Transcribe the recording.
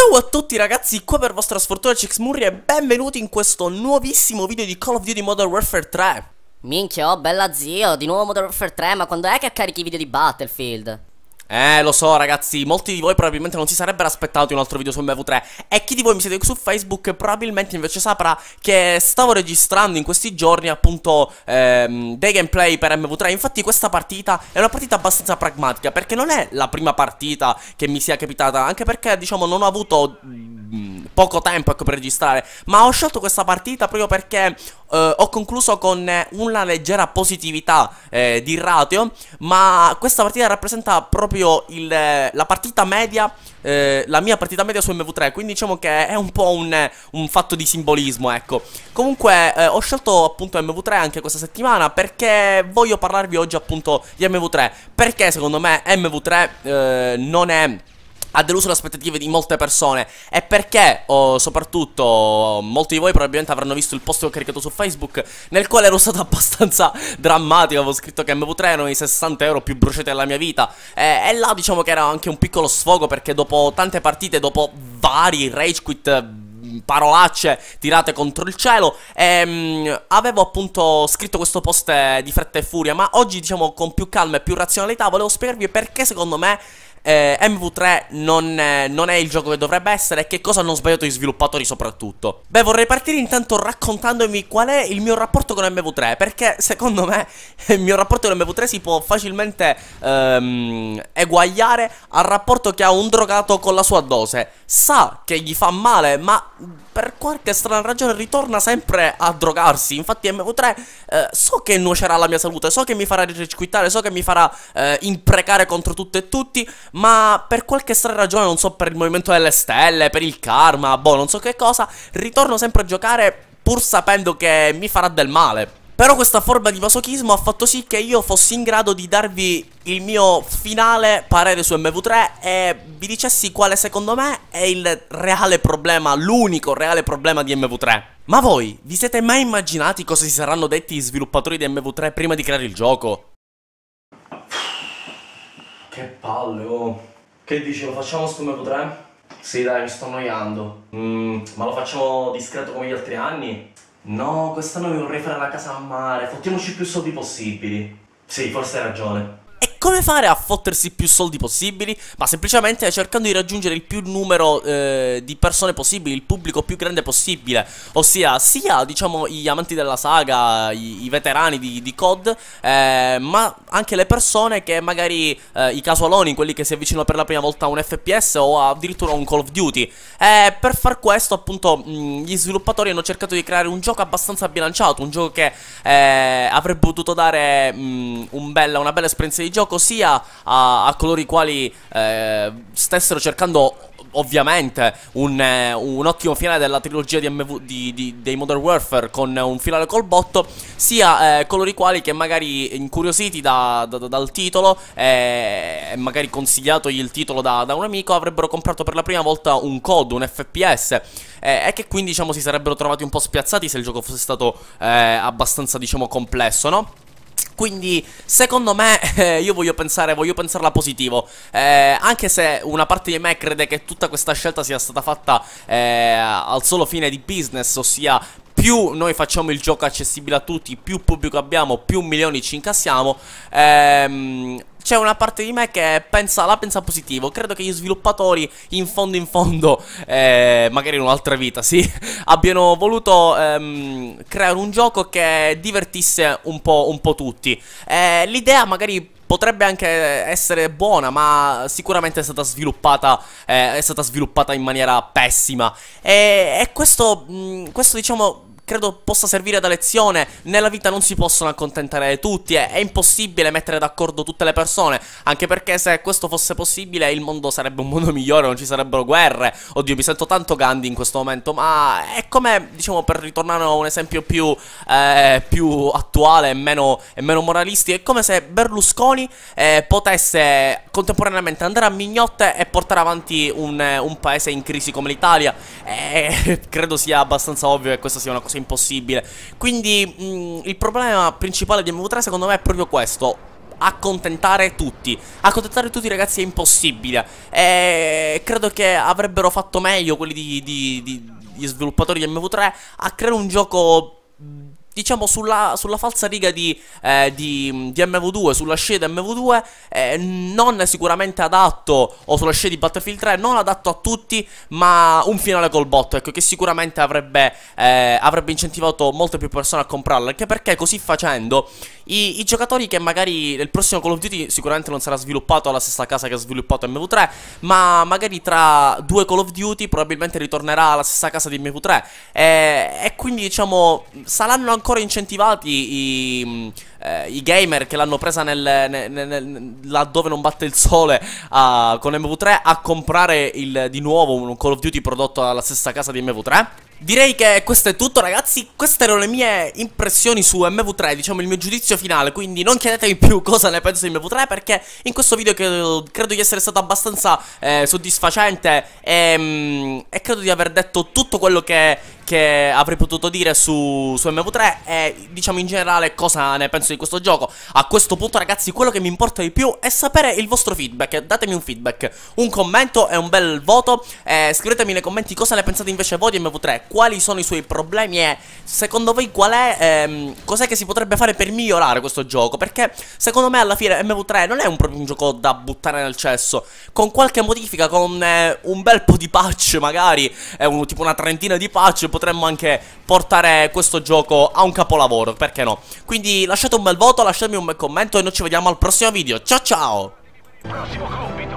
Ciao a tutti ragazzi, qua per vostra sfortuna Murri e benvenuti in questo nuovissimo video di Call of Duty Modern Warfare 3 Minchia, oh bella zio, di nuovo Modern Warfare 3, ma quando è che carichi i video di Battlefield? Eh, lo so, ragazzi, molti di voi probabilmente non si sarebbero aspettati un altro video su MV3. E chi di voi mi siete su Facebook probabilmente invece saprà che stavo registrando in questi giorni appunto ehm, dei gameplay per MV3. Infatti, questa partita è una partita abbastanza pragmatica perché non è la prima partita che mi sia capitata, anche perché diciamo non ho avuto poco tempo ecco per registrare Ma ho scelto questa partita proprio perché eh, ho concluso con eh, una leggera positività eh, di ratio Ma questa partita rappresenta proprio il, eh, la partita media eh, la mia partita media su MV3 Quindi diciamo che è un po' un, un fatto di simbolismo ecco Comunque eh, ho scelto appunto MV3 anche questa settimana Perché voglio parlarvi oggi appunto di MV3 Perché secondo me MV3 eh, non è ha deluso le aspettative di molte persone e perché oh, soprattutto molti di voi probabilmente avranno visto il post che ho caricato su Facebook nel quale ero stato abbastanza drammatico, avevo scritto che MV3 erano i 60 euro più bruciati della mia vita e, e là diciamo che era anche un piccolo sfogo perché dopo tante partite, dopo vari rage quit parolacce tirate contro il cielo. E, ehm, mh, avevo appunto scritto questo post eh, di fretta e furia, ma oggi, diciamo, con più calma e più razionalità, volevo spiegarvi perché secondo me eh, MV3 non, eh, non, è il gioco che dovrebbe essere e che cosa hanno sbagliato gli sviluppatori soprattutto. Beh, vorrei partire intanto raccontandomi qual è il mio rapporto con MV3, perché secondo me il mio rapporto con MV3 si può facilmente ehm, eguagliare al rapporto che ha un drogato con la sua dose. Sa che gli fa male, ma per qualche strana ragione ritorna sempre a drogarsi. Infatti MV3 eh, so che nuocerà alla mia salute, so che mi farà recircuitare, so che mi farà eh, imprecare contro tutto e tutti, ma per qualche strana ragione, non so per il movimento delle stelle, per il karma, boh, non so che cosa, ritorno sempre a giocare pur sapendo che mi farà del male. Però questa forma di masochismo ha fatto sì che io fossi in grado di darvi il mio finale parere su MV3 e vi dicessi quale secondo me è il reale problema, l'unico reale problema di MV3. Ma voi, vi siete mai immaginati cosa si saranno detti gli sviluppatori di MV3 prima di creare il gioco? Che palle, oh. Che dici, lo facciamo su MV3? Sì, dai, mi sto annoiando. Mm, ma lo facciamo discreto come gli altri anni? No, quest'anno mi vorrei fare la casa a mare, fottiamoci più soldi possibili. Sì, forse hai ragione come fare a fottersi più soldi possibili? Ma semplicemente cercando di raggiungere il più numero eh, di persone possibili, il pubblico più grande possibile, ossia sia diciamo gli amanti della saga, i, i veterani di, di COD, eh, ma anche le persone che magari eh, i casualoni, quelli che si avvicinano per la prima volta a un FPS o addirittura a un Call of Duty. Eh, per far questo appunto mh, mm, gli sviluppatori hanno cercato di creare un gioco abbastanza bilanciato, un gioco che eh, avrebbe potuto dare mh, mm, un bella, una bella esperienza di gioco gioco sia a, a coloro i quali eh, stessero cercando ovviamente un, eh, un, ottimo finale della trilogia di MV, di, di, dei Modern Warfare con un finale col botto, sia eh, coloro i quali che magari incuriositi da, da, dal titolo eh, e eh, magari consigliatogli il titolo da, da, un amico avrebbero comprato per la prima volta un COD, un FPS eh, e che quindi diciamo si sarebbero trovati un po' spiazzati se il gioco fosse stato abbastanza diciamo complesso, no? Quindi secondo me eh, io voglio pensare, voglio pensarla positivo eh, Anche se una parte di me crede che tutta questa scelta sia stata fatta eh, al solo fine di business Ossia più noi facciamo il gioco accessibile a tutti, più pubblico abbiamo, più milioni ci incassiamo ehm, c'è una parte di me che pensa la pensa positivo. Credo che gli sviluppatori, in fondo in fondo, eh, magari in un'altra vita, sì, abbiano voluto ehm, creare un gioco che divertisse un po', un po tutti. Eh, l'idea magari potrebbe anche essere buona, ma sicuramente è stata sviluppata, eh, è stata sviluppata in maniera pessima. E, e questo, mh, mm, questo diciamo credo possa servire da lezione. Nella vita non si possono accontentare tutti, eh. è impossibile mettere d'accordo tutte le persone, anche perché se questo fosse possibile il mondo sarebbe un mondo migliore, non ci sarebbero guerre. Oddio, mi sento tanto Gandhi in questo momento, ma è come, diciamo, per ritornare a un esempio più, eh, più attuale e meno, meno moralistico, è come se Berlusconi eh, potesse contemporaneamente andare a mignotte e portare avanti un, un paese in crisi come l'Italia. E eh, credo sia abbastanza ovvio che questa sia una cosa impossibile. Quindi mh, mm, il problema principale di MV3 secondo me è proprio questo accontentare tutti. Accontentare tutti, ragazzi, è impossibile. E credo che avrebbero fatto meglio quelli di, di, di, di sviluppatori di MV3 a creare un gioco diciamo sulla, sulla falsa riga di, eh, di, di, MV2, sulla scia di MV2, eh, non sicuramente adatto, o sulla scia di Battlefield 3, non adatto a tutti, ma un finale col botto, ecco, che sicuramente avrebbe, eh, avrebbe incentivato molte più persone a comprarlo, anche perché così facendo i, i, giocatori che magari nel prossimo Call of Duty sicuramente non sarà sviluppato alla stessa casa che ha sviluppato MV3, ma magari tra due Call of Duty probabilmente ritornerà alla stessa casa di MV3 e, e quindi diciamo saranno ancora incentivati i, eh, i gamer che l'hanno presa nel, nel, nel, laddove non batte il sole uh, con MV3 a comprare il, di nuovo un Call of Duty prodotto alla stessa casa di MV3. Direi che questo è tutto ragazzi, queste erano le mie impressioni su MV3, diciamo il mio giudizio finale, quindi non chiedetemi più cosa ne penso di MV3 perché in questo video credo, credo di essere stato abbastanza eh, soddisfacente e, ehm, e, credo di aver detto tutto quello che, che avrei potuto dire su, su MV3 e diciamo in generale cosa ne penso di questo gioco. A questo punto ragazzi quello che mi importa di più è sapere il vostro feedback, datemi un feedback, un commento e un bel voto, eh, scrivetemi nei commenti cosa ne pensate invece voi di MV3, quali sono i suoi problemi e secondo voi qual è, ehm, cos'è che si potrebbe fare per migliorare questo gioco, perché secondo me alla fine MV3 non è un, proprio un gioco da buttare nel cesso, con qualche modifica, con eh, un bel po' di patch magari, eh, un, tipo una trentina di patch potremmo anche portare questo gioco a un capolavoro, perché no? Quindi lasciate un bel voto, lasciatemi un bel commento e noi ci vediamo al prossimo video. Ciao ciao!